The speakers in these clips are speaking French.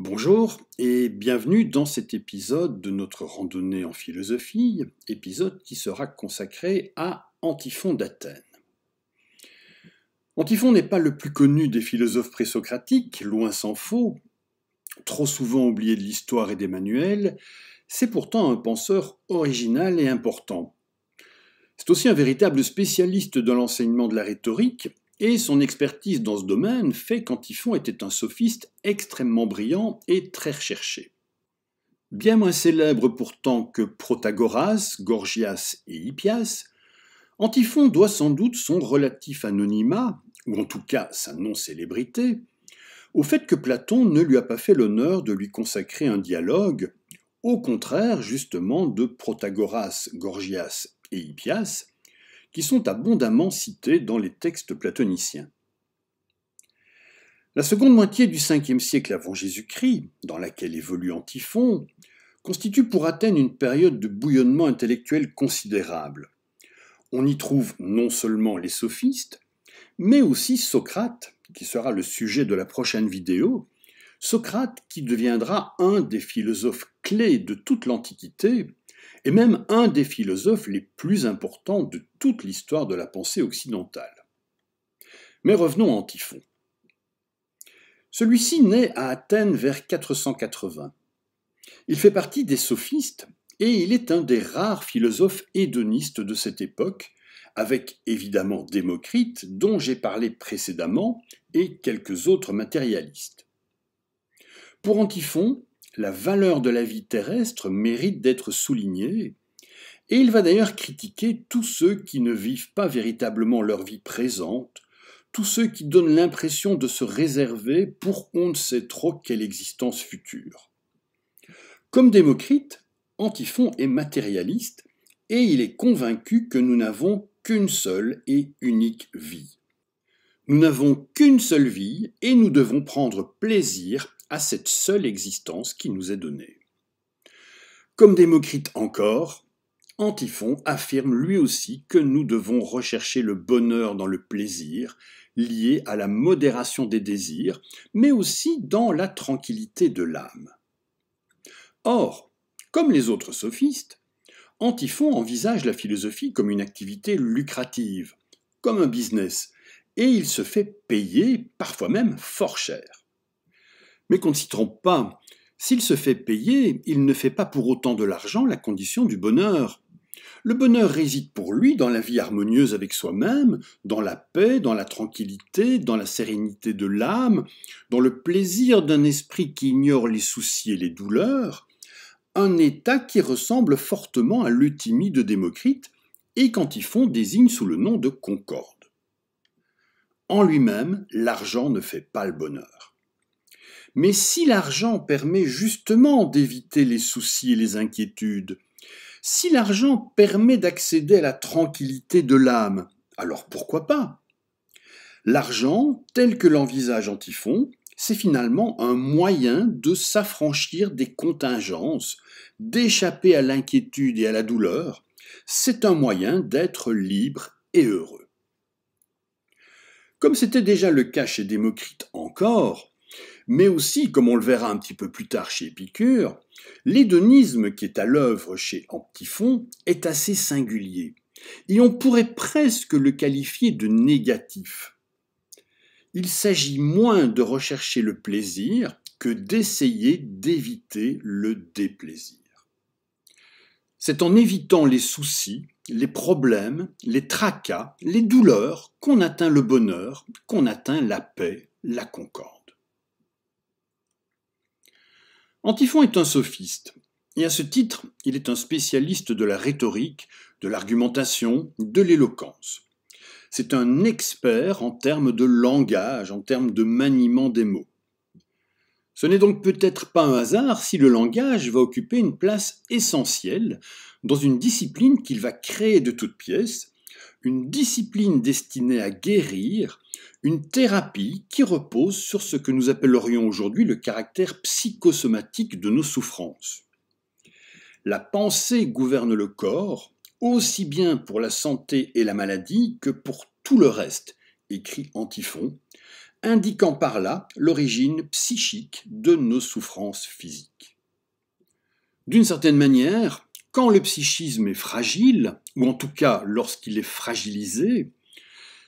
Bonjour et bienvenue dans cet épisode de notre randonnée en philosophie, épisode qui sera consacré à Antiphon d'Athènes. Antiphon n'est pas le plus connu des philosophes présocratiques, loin s'en faut, trop souvent oublié de l'histoire et des manuels, c'est pourtant un penseur original et important. C'est aussi un véritable spécialiste de l'enseignement de la rhétorique et son expertise dans ce domaine fait qu'Antiphon était un sophiste extrêmement brillant et très recherché. Bien moins célèbre pourtant que Protagoras, Gorgias et Hippias, Antiphon doit sans doute son relatif anonymat, ou en tout cas sa non-célébrité, au fait que Platon ne lui a pas fait l'honneur de lui consacrer un dialogue, au contraire justement de Protagoras, Gorgias et Hippias, qui sont abondamment cités dans les textes platoniciens. La seconde moitié du Ve siècle avant Jésus-Christ, dans laquelle évolue Antiphon, constitue pour Athènes une période de bouillonnement intellectuel considérable. On y trouve non seulement les sophistes, mais aussi Socrate, qui sera le sujet de la prochaine vidéo, Socrate qui deviendra un des philosophes clés de toute l'Antiquité et même un des philosophes les plus importants de toute l'histoire de la pensée occidentale. Mais revenons à Antiphon. Celui-ci naît à Athènes vers 480. Il fait partie des sophistes et il est un des rares philosophes hédonistes de cette époque, avec évidemment Démocrite, dont j'ai parlé précédemment, et quelques autres matérialistes. Pour Antiphon, la valeur de la vie terrestre mérite d'être soulignée, et il va d'ailleurs critiquer tous ceux qui ne vivent pas véritablement leur vie présente, tous ceux qui donnent l'impression de se réserver pour on ne sait trop quelle existence future. Comme Démocrite, Antiphon est matérialiste et il est convaincu que nous n'avons qu'une seule et unique vie. Nous n'avons qu'une seule vie et nous devons prendre plaisir à cette seule existence qui nous est donnée. Comme Démocrite encore, Antiphon affirme lui aussi que nous devons rechercher le bonheur dans le plaisir, lié à la modération des désirs, mais aussi dans la tranquillité de l'âme. Or, comme les autres sophistes, Antiphon envisage la philosophie comme une activité lucrative, comme un business, et il se fait payer, parfois même fort cher. Mais qu'on ne s'y trompe pas, s'il se fait payer, il ne fait pas pour autant de l'argent la condition du bonheur. Le bonheur réside pour lui dans la vie harmonieuse avec soi-même, dans la paix, dans la tranquillité, dans la sérénité de l'âme, dans le plaisir d'un esprit qui ignore les soucis et les douleurs, un état qui ressemble fortement à l'utimie de Démocrite et qu'Antiphon désigne sous le nom de concorde. En lui-même, l'argent ne fait pas le bonheur. Mais si l'argent permet justement d'éviter les soucis et les inquiétudes, si l'argent permet d'accéder à la tranquillité de l'âme, alors pourquoi pas L'argent, tel que l'envisage Antiphon, c'est finalement un moyen de s'affranchir des contingences, d'échapper à l'inquiétude et à la douleur, c'est un moyen d'être libre et heureux. Comme c'était déjà le cas chez Démocrite encore, mais aussi, comme on le verra un petit peu plus tard chez Épicure, l'hédonisme qui est à l'œuvre chez Antiphon est assez singulier, et on pourrait presque le qualifier de négatif. Il s'agit moins de rechercher le plaisir que d'essayer d'éviter le déplaisir. C'est en évitant les soucis, les problèmes, les tracas, les douleurs qu'on atteint le bonheur, qu'on atteint la paix, la concorde. Antiphon est un sophiste, et à ce titre, il est un spécialiste de la rhétorique, de l'argumentation, de l'éloquence. C'est un expert en termes de langage, en termes de maniement des mots. Ce n'est donc peut-être pas un hasard si le langage va occuper une place essentielle dans une discipline qu'il va créer de toutes pièces une discipline destinée à guérir, une thérapie qui repose sur ce que nous appellerions aujourd'hui le caractère psychosomatique de nos souffrances. La pensée gouverne le corps, aussi bien pour la santé et la maladie que pour tout le reste, écrit Antiphon, indiquant par là l'origine psychique de nos souffrances physiques. D'une certaine manière, quand le psychisme est fragile, ou en tout cas lorsqu'il est fragilisé,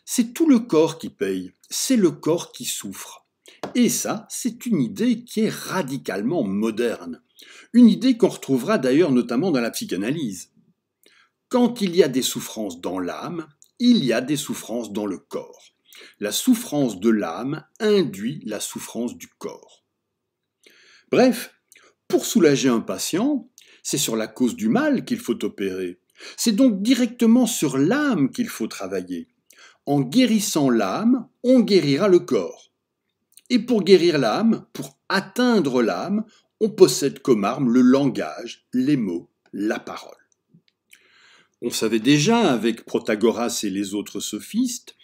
c'est tout le corps qui paye, c'est le corps qui souffre. Et ça, c'est une idée qui est radicalement moderne. Une idée qu'on retrouvera d'ailleurs notamment dans la psychanalyse. Quand il y a des souffrances dans l'âme, il y a des souffrances dans le corps. La souffrance de l'âme induit la souffrance du corps. Bref, pour soulager un patient, c'est sur la cause du mal qu'il faut opérer. C'est donc directement sur l'âme qu'il faut travailler. En guérissant l'âme, on guérira le corps. Et pour guérir l'âme, pour atteindre l'âme, on possède comme arme le langage, les mots, la parole. On savait déjà, avec Protagoras et les autres sophistes,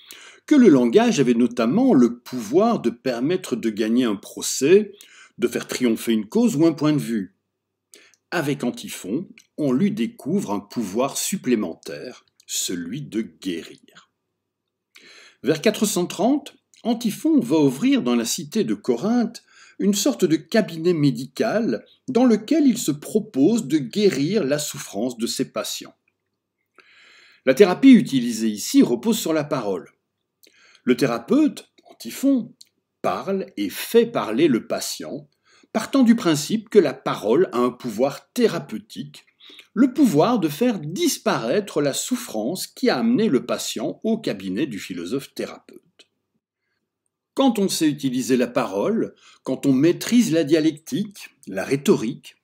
que le langage avait notamment le pouvoir de permettre de gagner un procès, de faire triompher une cause ou un point de vue. Avec Antiphon, on lui découvre un pouvoir supplémentaire, celui de guérir. Vers 430, Antiphon va ouvrir dans la cité de Corinthe une sorte de cabinet médical dans lequel il se propose de guérir la souffrance de ses patients. La thérapie utilisée ici repose sur la parole. Le thérapeute, Antiphon, parle et fait parler le patient partant du principe que la parole a un pouvoir thérapeutique, le pouvoir de faire disparaître la souffrance qui a amené le patient au cabinet du philosophe thérapeute. Quand on sait utiliser la parole, quand on maîtrise la dialectique, la rhétorique,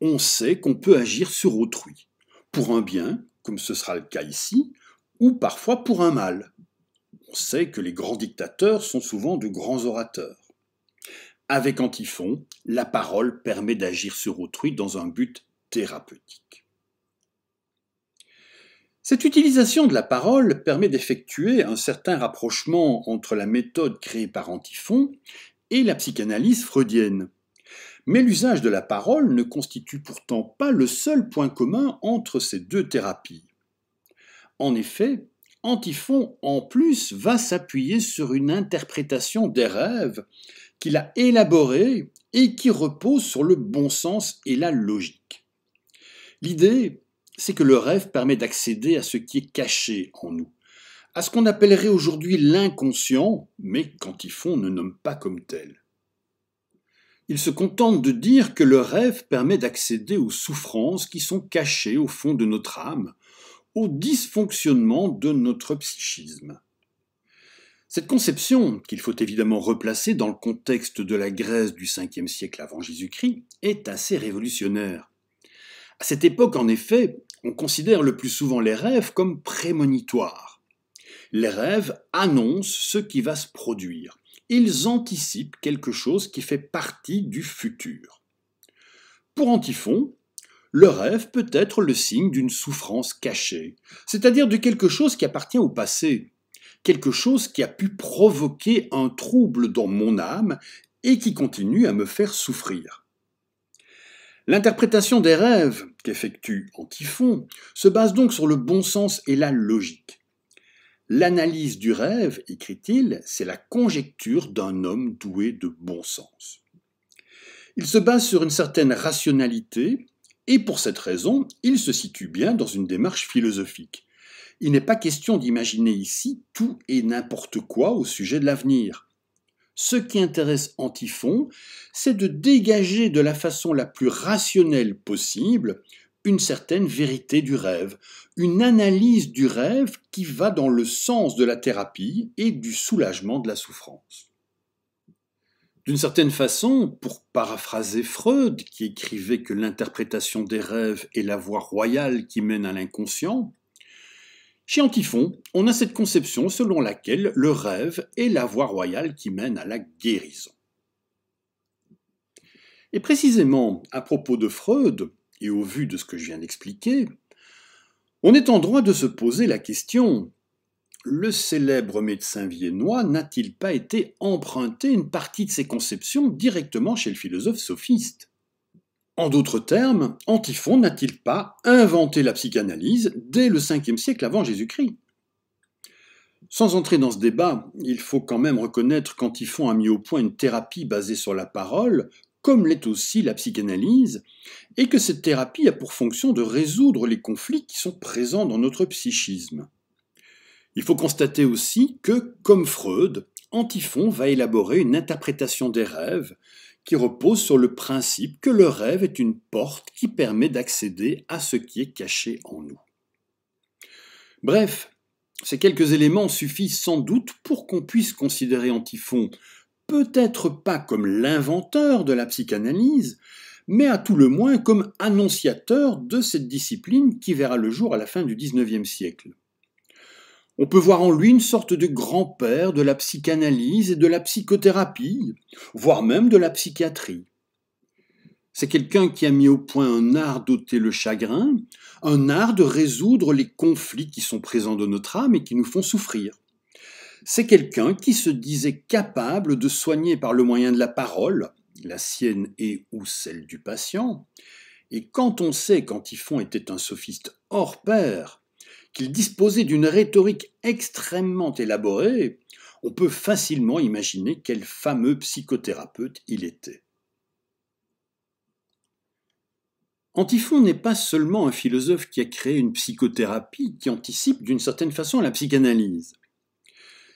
on sait qu'on peut agir sur autrui, pour un bien, comme ce sera le cas ici, ou parfois pour un mal. On sait que les grands dictateurs sont souvent de grands orateurs. Avec Antiphon, la parole permet d'agir sur autrui dans un but thérapeutique. Cette utilisation de la parole permet d'effectuer un certain rapprochement entre la méthode créée par Antiphon et la psychanalyse freudienne. Mais l'usage de la parole ne constitue pourtant pas le seul point commun entre ces deux thérapies. En effet, Antiphon en plus va s'appuyer sur une interprétation des rêves qu'il a élaboré et qui repose sur le bon sens et la logique. L'idée, c'est que le rêve permet d'accéder à ce qui est caché en nous, à ce qu'on appellerait aujourd'hui l'inconscient, mais font ne nomme pas comme tel. Il se contente de dire que le rêve permet d'accéder aux souffrances qui sont cachées au fond de notre âme, au dysfonctionnement de notre psychisme. Cette conception, qu'il faut évidemment replacer dans le contexte de la Grèce du 5e siècle avant Jésus-Christ, est assez révolutionnaire. À cette époque, en effet, on considère le plus souvent les rêves comme prémonitoires. Les rêves annoncent ce qui va se produire. Ils anticipent quelque chose qui fait partie du futur. Pour Antiphon, le rêve peut être le signe d'une souffrance cachée, c'est-à-dire de quelque chose qui appartient au passé, quelque chose qui a pu provoquer un trouble dans mon âme et qui continue à me faire souffrir. L'interprétation des rêves qu'effectue Antiphon se base donc sur le bon sens et la logique. L'analyse du rêve, écrit-il, c'est la conjecture d'un homme doué de bon sens. Il se base sur une certaine rationalité, et pour cette raison, il se situe bien dans une démarche philosophique. Il n'est pas question d'imaginer ici tout et n'importe quoi au sujet de l'avenir. Ce qui intéresse Antiphon, c'est de dégager de la façon la plus rationnelle possible une certaine vérité du rêve, une analyse du rêve qui va dans le sens de la thérapie et du soulagement de la souffrance. D'une certaine façon, pour paraphraser Freud, qui écrivait que l'interprétation des rêves est la voie royale qui mène à l'inconscient, chez Antiphon, on a cette conception selon laquelle le rêve est la voie royale qui mène à la guérison. Et précisément, à propos de Freud, et au vu de ce que je viens d'expliquer, on est en droit de se poser la question le célèbre médecin viennois n'a-t-il pas été emprunté une partie de ses conceptions directement chez le philosophe sophiste en d'autres termes, Antiphon n'a-t-il pas inventé la psychanalyse dès le 5e siècle avant Jésus-Christ Sans entrer dans ce débat, il faut quand même reconnaître qu'Antiphon a mis au point une thérapie basée sur la parole, comme l'est aussi la psychanalyse, et que cette thérapie a pour fonction de résoudre les conflits qui sont présents dans notre psychisme. Il faut constater aussi que, comme Freud, Antiphon va élaborer une interprétation des rêves qui repose sur le principe que le rêve est une porte qui permet d'accéder à ce qui est caché en nous. Bref, ces quelques éléments suffisent sans doute pour qu'on puisse considérer Antiphon peut-être pas comme l'inventeur de la psychanalyse, mais à tout le moins comme annonciateur de cette discipline qui verra le jour à la fin du XIXe siècle. On peut voir en lui une sorte de grand-père de la psychanalyse et de la psychothérapie, voire même de la psychiatrie. C'est quelqu'un qui a mis au point un art d'ôter le chagrin, un art de résoudre les conflits qui sont présents dans notre âme et qui nous font souffrir. C'est quelqu'un qui se disait capable de soigner par le moyen de la parole, la sienne et ou celle du patient, et quand on sait qu'Antiphon était un sophiste hors pair, qu'il disposait d'une rhétorique extrêmement élaborée, on peut facilement imaginer quel fameux psychothérapeute il était. Antiphon n'est pas seulement un philosophe qui a créé une psychothérapie qui anticipe d'une certaine façon la psychanalyse.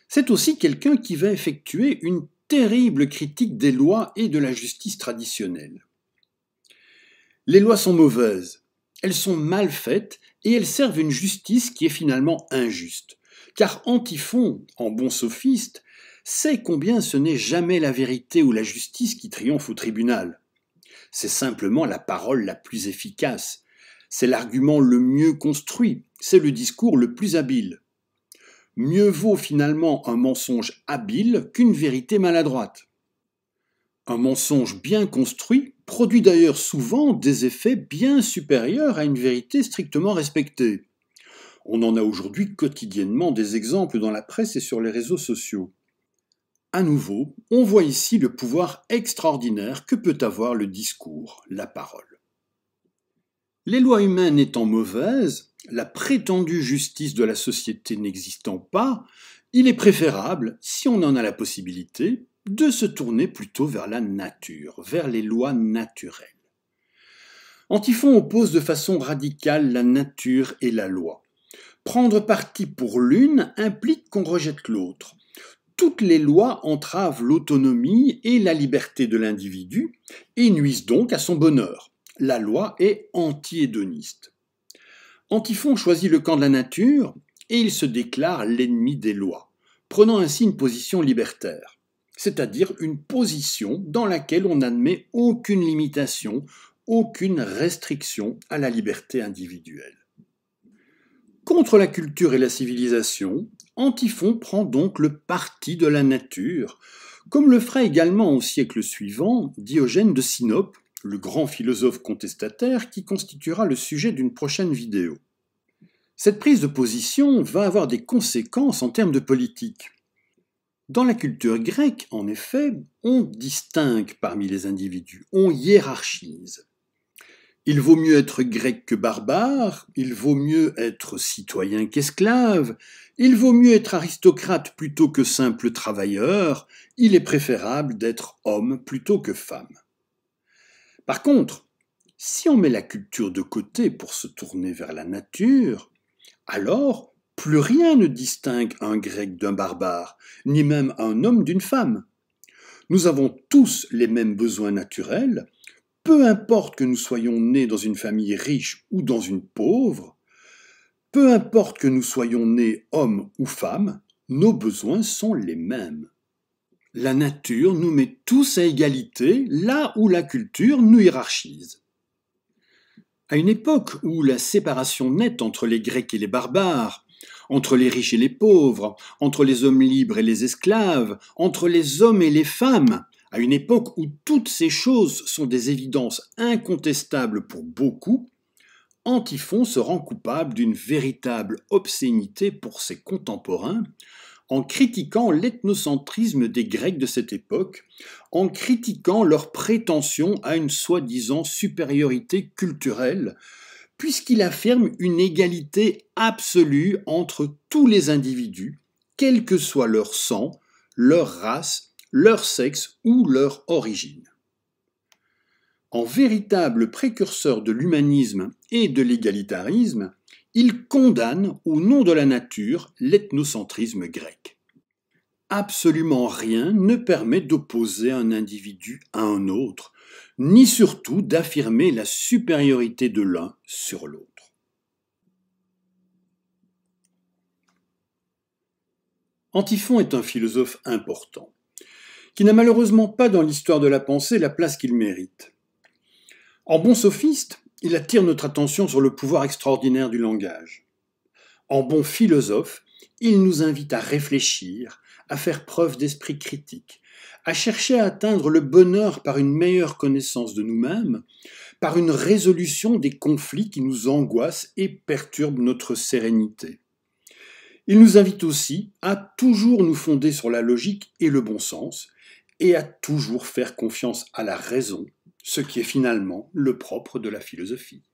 C'est aussi quelqu'un qui va effectuer une terrible critique des lois et de la justice traditionnelle. Les lois sont mauvaises, elles sont mal faites et elles servent une justice qui est finalement injuste. Car Antiphon, en bon sophiste, sait combien ce n'est jamais la vérité ou la justice qui triomphe au tribunal. C'est simplement la parole la plus efficace, c'est l'argument le mieux construit, c'est le discours le plus habile. Mieux vaut finalement un mensonge habile qu'une vérité maladroite. Un mensonge bien construit produit d'ailleurs souvent des effets bien supérieurs à une vérité strictement respectée. On en a aujourd'hui quotidiennement des exemples dans la presse et sur les réseaux sociaux. À nouveau, on voit ici le pouvoir extraordinaire que peut avoir le discours, la parole. Les lois humaines étant mauvaises, la prétendue justice de la société n'existant pas, il est préférable, si on en a la possibilité, de se tourner plutôt vers la nature, vers les lois naturelles. Antiphon oppose de façon radicale la nature et la loi. Prendre parti pour l'une implique qu'on rejette l'autre. Toutes les lois entravent l'autonomie et la liberté de l'individu et nuisent donc à son bonheur. La loi est anti-hédoniste. Antiphon choisit le camp de la nature et il se déclare l'ennemi des lois, prenant ainsi une position libertaire c'est-à-dire une position dans laquelle on n'admet aucune limitation, aucune restriction à la liberté individuelle. Contre la culture et la civilisation, Antiphon prend donc le parti de la nature, comme le fera également au siècle suivant Diogène de Sinope, le grand philosophe contestataire qui constituera le sujet d'une prochaine vidéo. Cette prise de position va avoir des conséquences en termes de politique. Dans la culture grecque, en effet, on distingue parmi les individus, on hiérarchise. Il vaut mieux être grec que barbare, il vaut mieux être citoyen qu'esclave, il vaut mieux être aristocrate plutôt que simple travailleur, il est préférable d'être homme plutôt que femme. Par contre, si on met la culture de côté pour se tourner vers la nature, alors plus rien ne distingue un grec d'un barbare, ni même un homme d'une femme. Nous avons tous les mêmes besoins naturels, peu importe que nous soyons nés dans une famille riche ou dans une pauvre, peu importe que nous soyons nés hommes ou femmes, nos besoins sont les mêmes. La nature nous met tous à égalité là où la culture nous hiérarchise. À une époque où la séparation nette entre les Grecs et les barbares entre les riches et les pauvres, entre les hommes libres et les esclaves, entre les hommes et les femmes, à une époque où toutes ces choses sont des évidences incontestables pour beaucoup, Antiphon se rend coupable d'une véritable obscénité pour ses contemporains, en critiquant l'ethnocentrisme des Grecs de cette époque, en critiquant leur prétention à une soi-disant supériorité culturelle, puisqu'il affirme une égalité absolue entre tous les individus, quel que soit leur sang, leur race, leur sexe ou leur origine. En véritable précurseur de l'humanisme et de l'égalitarisme, il condamne au nom de la nature l'ethnocentrisme grec. Absolument rien ne permet d'opposer un individu à un autre, ni surtout d'affirmer la supériorité de l'un sur l'autre. Antiphon est un philosophe important, qui n'a malheureusement pas dans l'histoire de la pensée la place qu'il mérite. En bon sophiste, il attire notre attention sur le pouvoir extraordinaire du langage. En bon philosophe, il nous invite à réfléchir, à faire preuve d'esprit critique, à chercher à atteindre le bonheur par une meilleure connaissance de nous-mêmes, par une résolution des conflits qui nous angoissent et perturbent notre sérénité. Il nous invite aussi à toujours nous fonder sur la logique et le bon sens, et à toujours faire confiance à la raison, ce qui est finalement le propre de la philosophie.